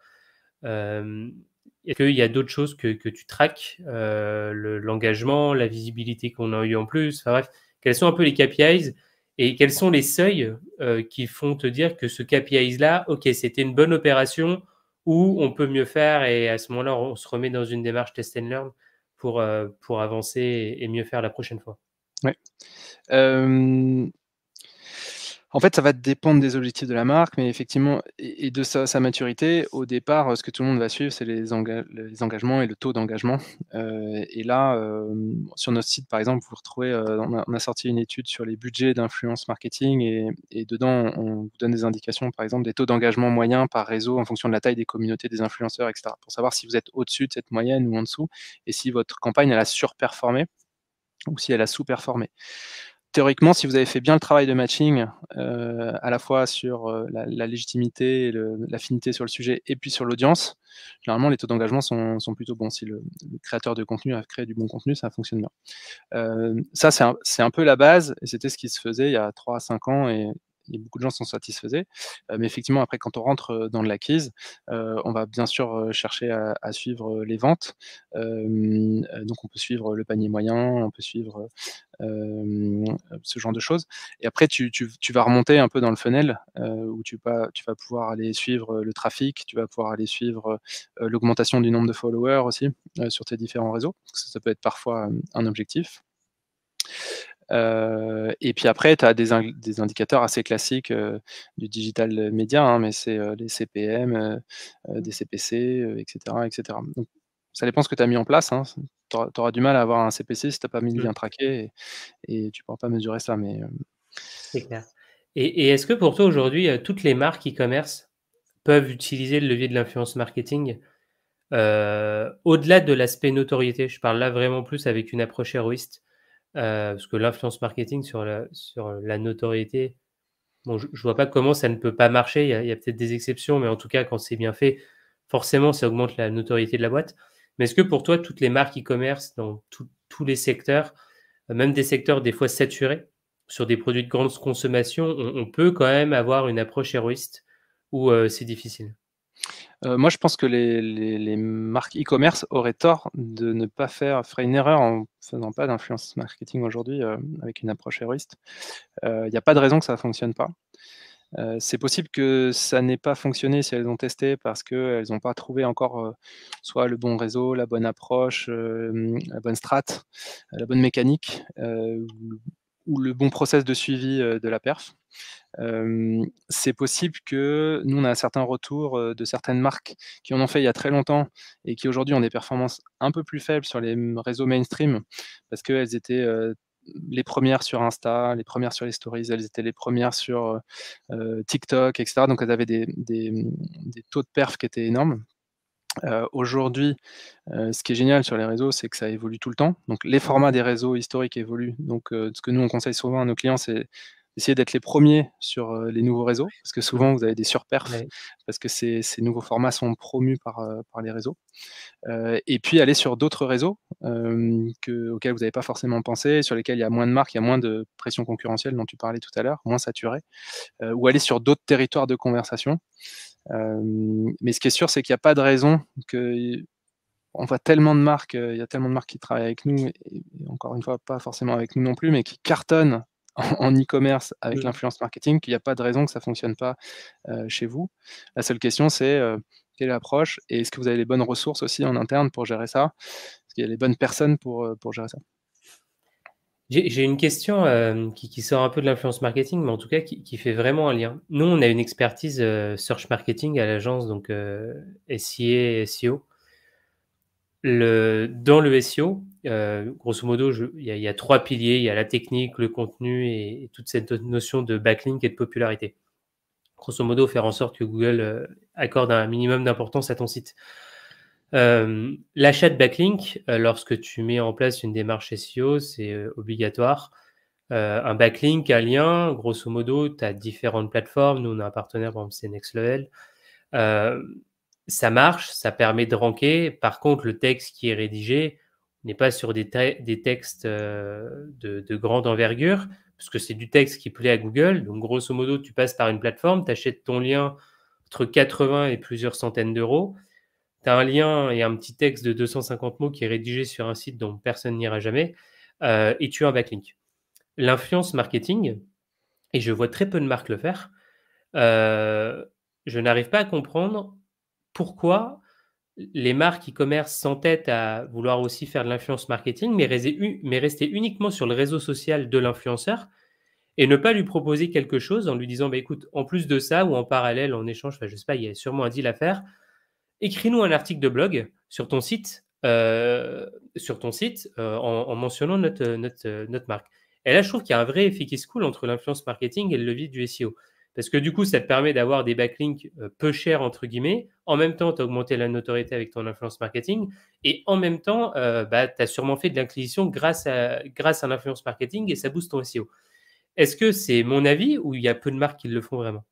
est-ce qu'il y a d'autres choses que, tu traques L'engagement, la visibilité qu'on a eu en plus bref, quels sont un peu les KPIs et quels sont les seuils qui font te dire que ce kpis là OK, c'était une bonne opération ou on peut mieux faire et à ce moment-là, on se remet dans une démarche test and learn euh, pour, avancer et, mieux faire la prochaine fois. En fait, ça va dépendre des objectifs de la marque, mais effectivement, et, de sa, maturité, au départ, euh, ce que tout le monde va suivre, c'est les, engagements et le taux d'engagement. Euh, et là, euh, sur notre site, par exemple, vous retrouvez, on, a, sorti une étude sur les budgets d'influence marketing, et, dedans, on vous donne des indications, par exemple, des taux d'engagement moyens par réseau en fonction de la taille des communautés, des influenceurs, etc., pour savoir si vous êtes au-dessus de cette moyenne ou en dessous, et si votre campagne, elle a surperformé ou si elle a sous-performé théoriquement, si vous avez fait bien le travail de matching, euh, à la fois sur euh, la, la, légitimité, l'affinité sur le sujet et puis sur l'audience, généralement les taux d'engagement sont, plutôt bons. Si le, créateur de contenu a créé du bon contenu, ça fonctionne bien. Euh, ça, c'est un, peu la base et c'était ce qui se faisait il y a 3 à 5 ans et beaucoup de gens sont satisfaits, euh, mais effectivement, après, quand on rentre dans de l'acquise, on va bien sûr chercher à, suivre les ventes. donc, on peut suivre le panier moyen, on peut suivre ce genre de choses. Et après, tu, vas remonter un peu dans le funnel où tu vas, tu vas pouvoir aller suivre le trafic, tu vas pouvoir aller suivre l'augmentation du nombre de followers aussi sur tes différents réseaux. ça peut être parfois un objectif. Euh, et puis après, tu as des, indicateurs assez classiques euh, du digital média, hein, mais c'est euh, les CPM, des CPC, etc., etc. ça dépend ce que tu as mis en place. Hein. Tu auras, du mal à avoir un CPC si tu n'as pas mis bien mmh. traqué et, tu ne pourras pas mesurer ça. Mais, C'est clair. Et, et est-ce que pour toi aujourd'hui, toutes les marques e-commerce peuvent utiliser le levier de l'influence marketing au-delà de l'aspect notoriété Je parle là vraiment plus avec une approche héroïste. Euh, parce que l'influence marketing sur la, notoriété, bon, je vois pas comment ça ne peut pas marcher. Il y a, peut-être des exceptions, mais en tout cas, quand c'est bien fait, forcément, ça augmente la notoriété de la boîte. Mais est-ce que pour toi, toutes les marques e-commerce dans tous les secteurs, euh, même des secteurs des fois saturés, sur des produits de grande consommation, on, peut quand même avoir une approche héroïste ou euh, c'est difficile euh, moi, je pense que les, marques e-commerce auraient tort de ne pas faire, ferait une erreur en faisant pas d'influence marketing aujourd'hui euh, avec une approche héroïste. Il euh, n'y a pas de raison que ça ne fonctionne pas. c'est possible que ça n'ait pas fonctionné si elles ont testé parce qu'elles n'ont pas trouvé encore soit le bon réseau, la bonne approche, la bonne strat, la bonne mécanique ou le bon process de suivi de la perf c'est possible que nous, on a un certain retour de certaines marques qui en ont fait il y a très longtemps et qui aujourd'hui ont des performances un peu plus faibles sur les réseaux mainstream parce qu'elles étaient les premières sur Insta, les premières sur les stories, elles étaient les premières sur TikTok, etc. Donc elles avaient mmh, des, taux de perf qui étaient énormes. Aujourd'hui, ce qui est génial sur les réseaux, c'est que ça évolue tout le temps. Donc, les formats des réseaux historiques évoluent. Donc, ce que nous, on conseille souvent à nos clients, c'est Essayez d'être les premiers sur les nouveaux réseaux, parce que souvent vous avez des surperfs, parce que ces, nouveaux formats sont promus par, les réseaux. et puis aller sur d'autres réseaux auxquels vous n'avez pas forcément pensé, sur lesquels il y a moins de marques, il y a moins de pression concurrentielle dont tu parlais tout à l'heure, moins saturé, ou aller sur d'autres territoires de conversation. mais ce qui est sûr, c'est qu'il n'y a pas de raison que on voit tellement de marques, il y a tellement de marques qui travaillent avec nous, et encore une fois, pas forcément avec nous non plus, mais qui cartonnent en e-commerce avec mmh. l'influence marketing qu'il n'y a pas de raison que ça ne fonctionne pas chez vous. La seule question, c'est quelle approche et est-ce que vous avez les bonnes ressources aussi en interne pour gérer ça Est-ce qu'il y a les bonnes personnes pour, pour gérer ça J'ai une question qui, sort un peu de l'influence marketing, mais en tout cas qui, fait vraiment un lien. Nous, on a une expertise search marketing à l'agence, donc et SEO le, dans le SEO, euh, grosso modo, il y, a trois piliers. Il y a la technique, le contenu et, toute cette notion de backlink et de popularité. Grosso modo, faire en sorte que Google euh, accorde un minimum d'importance à ton site. Euh, l'achat de backlink, lorsque tu mets en place une démarche SEO, c'est obligatoire. un backlink, un lien, grosso modo, tu as différentes plateformes. Nous, on a un partenaire, par exemple, c'est Next Level ça marche, ça permet de ranker. Par contre, le texte qui est rédigé n'est pas sur des, textes euh, de, grande envergure, parce que c'est du texte qui plaît à Google. Donc, grosso modo, tu passes par une plateforme, tu achètes ton lien entre 80 et plusieurs centaines d'euros. Tu as un lien et un petit texte de 250 mots qui est rédigé sur un site dont personne n'ira jamais, euh, et tu as un backlink. L'influence marketing, et je vois très peu de marques le faire, euh, je n'arrive pas à comprendre pourquoi les marques e-commerce s'entêtent à vouloir aussi faire de l'influence marketing, mais rester uniquement sur le réseau social de l'influenceur et ne pas lui proposer quelque chose en lui disant bah, écoute, en plus de ça ou en parallèle, en échange, je ne sais pas, il y a sûrement un deal à faire, écris-nous un article de blog sur ton site, euh, sur ton site euh, en, mentionnant notre, marque. Et là, je trouve qu'il y a un vrai effet se school entre l'influence marketing et le levier du SEO. Parce que du coup, ça te permet d'avoir des backlinks euh, peu chers, entre guillemets. En même temps, tu as augmenté la notoriété avec ton influence marketing. Et en même temps, euh, bah, tu as sûrement fait de l'inquisition grâce à, grâce à l'influence marketing et ça booste ton SEO. Est-ce que c'est mon avis ou il y a peu de marques qui le font vraiment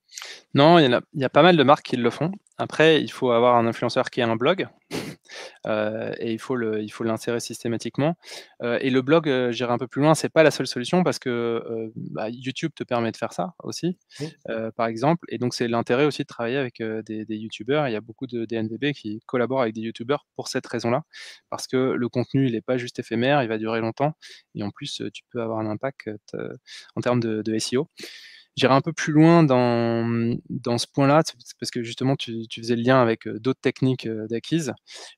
Non, il il y, a, pas mal de marques qui le font. Après, il faut avoir un influenceur qui a un blog euh, et il faut le, il faut l'insérer systématiquement. Euh, et le blog, euh, j'irai un peu plus loin, c'est pas la seule solution parce que bah, YouTube te permet de faire ça aussi, par exemple. Et donc c'est l'intérêt aussi de travailler avec des, YouTubeurs. Il y a beaucoup de DNVB qui collaborent avec des YouTubeurs pour cette raison-là, parce que le contenu il n'est pas juste éphémère, il va durer longtemps et en plus tu peux avoir un impact en termes de SEO. J'irai un peu plus loin dans, ce point-là, parce que justement, tu, faisais le lien avec euh, d'autres techniques euh, d'acquise.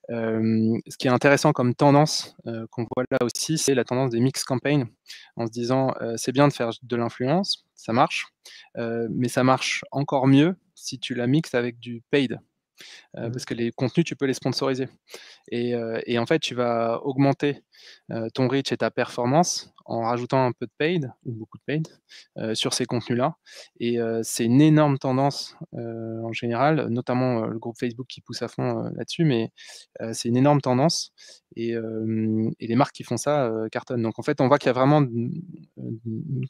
ce qui est intéressant comme tendance euh, qu'on voit là aussi, c'est la tendance des mix campaigns, en se disant, c'est bien de faire de l'influence, ça marche, mais ça marche encore mieux si tu la mixes avec du paid, euh, parce que les contenus, tu peux les sponsoriser. Et, euh, en fait, tu vas augmenter euh, ton reach et ta performance en rajoutant un peu de paid, ou beaucoup de paid, sur ces contenus-là. Et c'est une énorme tendance en général, notamment le groupe Facebook qui pousse à fond là-dessus, mais c'est une énorme tendance. Et, les marques qui font ça cartonnent. Donc en fait, on voit qu'il y a vraiment une,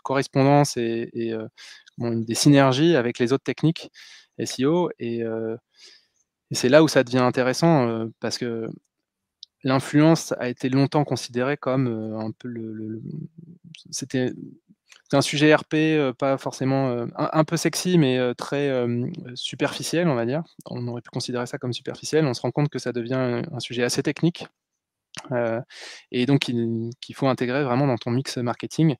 correspondance et, des synergies avec les autres techniques SEO. Et et c'est là où ça devient intéressant euh, parce que l'influence a été longtemps considérée comme euh, un peu le. un sujet RP, euh, pas forcément un, peu sexy, mais très superficiel, on va dire. On aurait pu considérer ça comme superficiel. On se rend compte que ça devient un, sujet assez technique. et donc qu'il faut intégrer vraiment dans ton mix marketing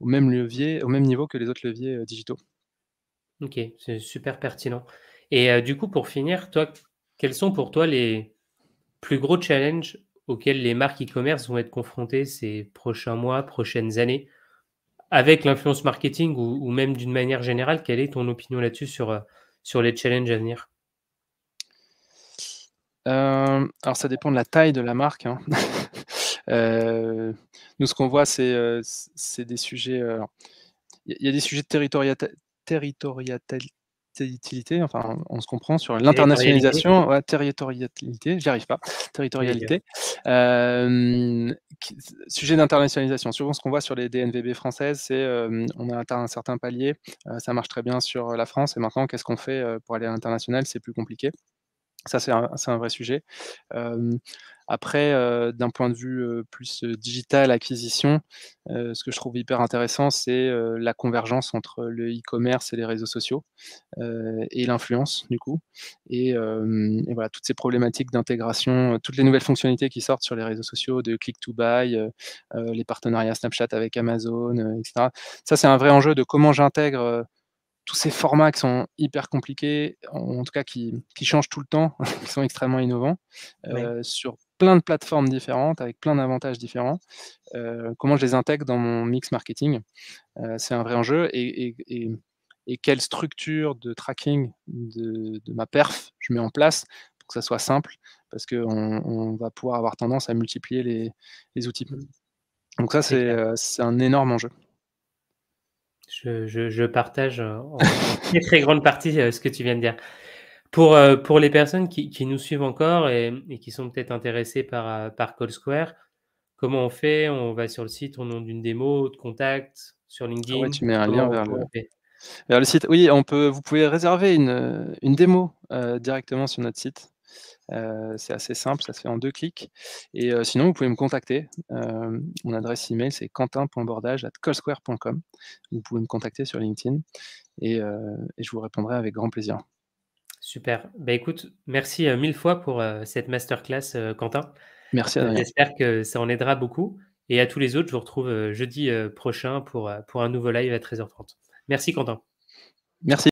au même levier, au même niveau que les autres leviers digitaux. Ok, c'est super pertinent. Et euh, du coup, pour finir, toi, quels sont pour toi les plus gros challenges auxquels les marques e-commerce vont être confrontées ces prochains mois, prochaines années, avec l'influence marketing ou, même d'une manière générale Quelle est ton opinion là-dessus sur, euh, sur les challenges à venir euh, alors ça dépend de la taille de la marque. Hein. nous, ce qu'on voit, c'est des sujets. Il y, a des sujets de territorialité, enfin, on se comprend sur l'internationalisation, territorialité, j'y arrive pas, territorialité. sujet d'internationalisation. Souvent, ce qu'on voit sur les DNVB françaises, c'est on a atteint un certain palier, euh, ça marche très bien sur la France, et maintenant, qu'est-ce qu'on fait euh, pour aller à l'international C'est plus compliqué. Ça, c'est un, vrai sujet. après, d'un point de vue plus digital, acquisition, ce que je trouve hyper intéressant, c'est la convergence entre le e-commerce et les réseaux sociaux et l'influence, du coup. Et, et, voilà, toutes ces problématiques d'intégration, toutes les nouvelles fonctionnalités qui sortent sur les réseaux sociaux, de click to buy, les partenariats Snapchat avec Amazon, etc. Ça, c'est un vrai enjeu de comment j'intègre tous ces formats qui sont hyper compliqués, en, tout cas qui, changent tout le temps, qui sont extrêmement innovants, euh, sur plein de plateformes différentes, avec plein d'avantages différents. Euh, comment je les intègre dans mon mix marketing euh, C'est un vrai enjeu. Et, quelle structure de tracking de, ma perf je mets en place pour que ça soit simple Parce qu'on va pouvoir avoir tendance à multiplier les outils. Mmh. Donc ça, c'est un énorme enjeu. Je, partage en très, grande partie euh, ce que tu viens de dire. Pour, euh, pour les personnes qui, nous suivent encore et, qui sont peut-être intéressées par, euh, par Call Square, comment on fait On va sur le site, on demande une démo, de contact, sur ah LinkedIn. tu mets un lien vers le, site. Oui, on peut, vous pouvez réserver une, une démo directement sur notre site. Euh, c'est assez simple, ça se fait en deux clics. Et euh, sinon, vous pouvez me contacter. Euh, mon adresse email, c'est quentin.bordage.colsquare.com. Vous pouvez me contacter sur LinkedIn et, je vous répondrai avec grand plaisir. Super. Bah, écoute, merci mille fois pour cette masterclass, Quentin. Merci J'espère que ça en aidera beaucoup. Et à tous les autres, je vous retrouve jeudi prochain pour, pour un nouveau live à 13h30. Merci, Quentin. Merci.